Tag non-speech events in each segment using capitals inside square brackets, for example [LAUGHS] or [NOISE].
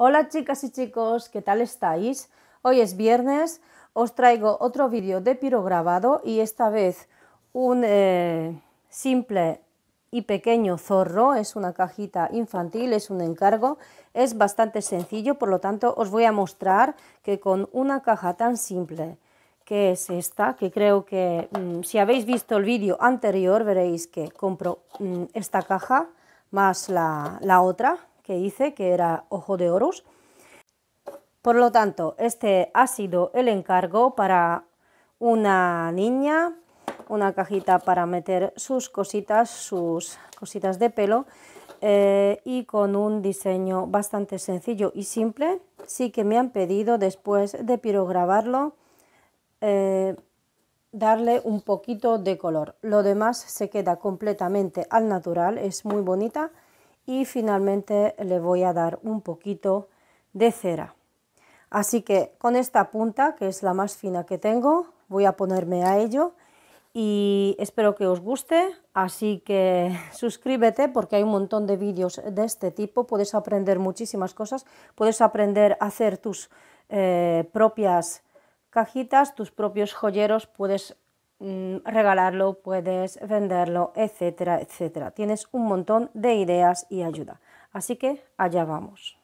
Hola chicas y chicos, ¿qué tal estáis? Hoy es viernes, os traigo otro vídeo de pirograbado y esta vez un eh, simple y pequeño zorro, es una cajita infantil, es un encargo, es bastante sencillo, por lo tanto os voy a mostrar que con una caja tan simple que es esta, que creo que mm, si habéis visto el vídeo anterior veréis que compro mm, esta caja más la otra, que hice, que era Ojo de Horus. Por lo tanto, este ha sido el encargo para una niña, una cajita para meter sus cositas, sus cositas de pelo eh, y con un diseño bastante sencillo y simple. Sí que me han pedido después de pirograbarlo eh, darle un poquito de color. Lo demás se queda completamente al natural, es muy bonita y finalmente le voy a dar un poquito de cera. Así que con esta punta, que es la más fina que tengo, voy a ponerme a ello y espero que os guste, así que [LAUGHS] suscríbete porque hay un montón de vídeos de este tipo, puedes aprender muchísimas cosas, puedes aprender a hacer tus eh, propias cajitas, tus propios joyeros, puedes Mm, regalarlo, puedes venderlo, etcétera, etcétera. Tienes un montón de ideas y ayuda. Así que allá vamos.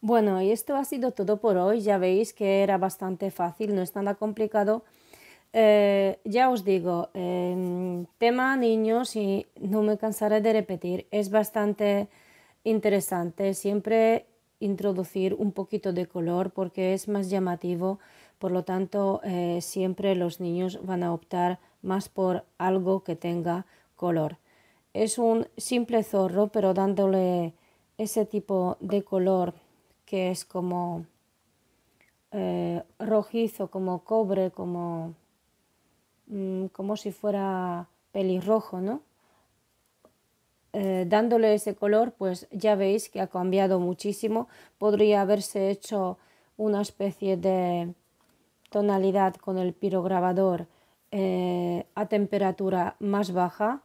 Bueno, y esto ha sido todo por hoy. Ya veis que era bastante fácil, no es nada complicado. Eh, ya os digo, em, tema niños y no me cansaré de repetir, es bastante interesante siempre introducir un poquito de color porque es más llamativo, por lo tanto eh, siempre los niños van a optar más por algo que tenga color. Es un simple zorro, pero dándole ese tipo de color que es como eh, rojizo, como cobre, como, mm, como si fuera pelirrojo, ¿no? Eh, dándole ese color, pues ya veis que ha cambiado muchísimo. Podría haberse hecho una especie de tonalidad con el pirograbador eh, a temperatura más baja,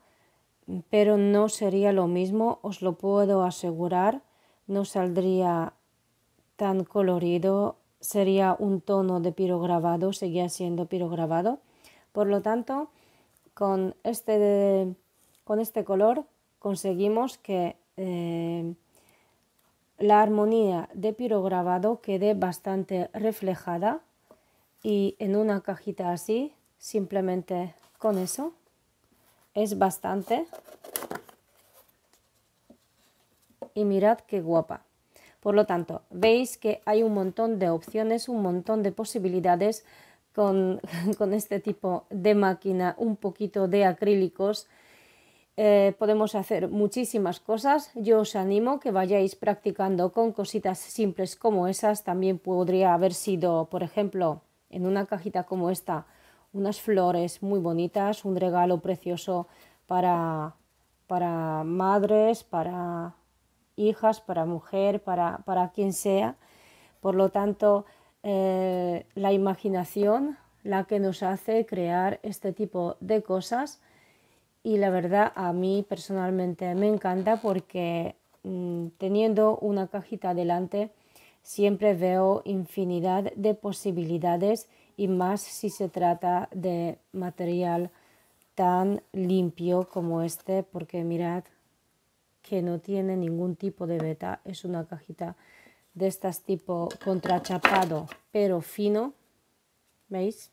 pero no sería lo mismo, os lo puedo asegurar, no saldría tan colorido, sería un tono de pirograbado, seguía siendo pirograbado. Por lo tanto, con este, con este color conseguimos que eh, la armonía de pirograbado quede bastante reflejada y en una cajita así Simplemente con eso es bastante. Y mirad qué guapa. Por lo tanto, veis que hay un montón de opciones, un montón de posibilidades con, [LAUGHS] este tipo de máquina, un poquito de acrílicos. Eh, podemos hacer muchísimas cosas. Yo os animo que vayáis practicando con cositas simples como esas. También podría haber sido, por ejemplo, en una cajita como esta, unas flores muy bonitas, un regalo precioso para, para madres, para hijas, para mujer, para, para quien sea. Por lo tanto, eh, la imaginación, la que nos hace crear este tipo de cosas y la verdad a mí personalmente me encanta porque mm, teniendo una cajita delante siempre veo infinidad de posibilidades y más si se trata de material tan limpio como este porque mirad que no tiene ningún tipo de beta es una cajita de estas tipo contrachapado pero fino veis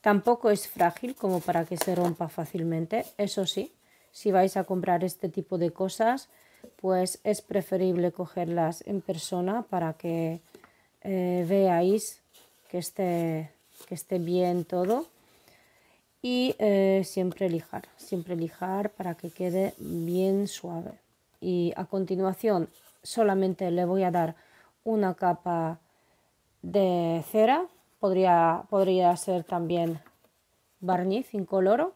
tampoco es frágil como para que se rompa fácilmente eso sí si vais a comprar este tipo de cosas pues es preferible cogerlas en persona para que eh, veáis que esté, que esté bien todo. Y eh, siempre lijar, siempre lijar para que quede bien suave. Y a continuación solamente le voy a dar una capa de cera, podría, podría ser también barniz incoloro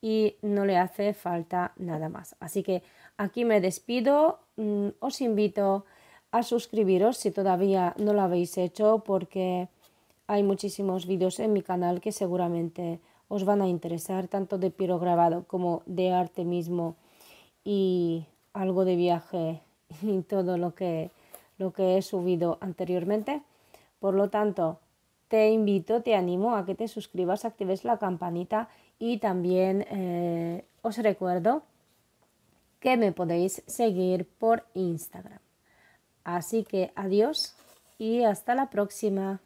y no le hace falta nada más. Así que aquí me despido, mm, os invito a suscribiros si todavía no lo habéis hecho porque hay muchísimos vídeos en mi canal que seguramente os van a interesar, tanto de pirograbado como de arte mismo y algo de viaje [LAUGHS] y todo lo que, lo que he subido anteriormente. Por lo tanto, te invito, te animo a que te suscribas, actives la campanita y también eh, os recuerdo que me podéis seguir por Instagram. Así que adiós y hasta la próxima.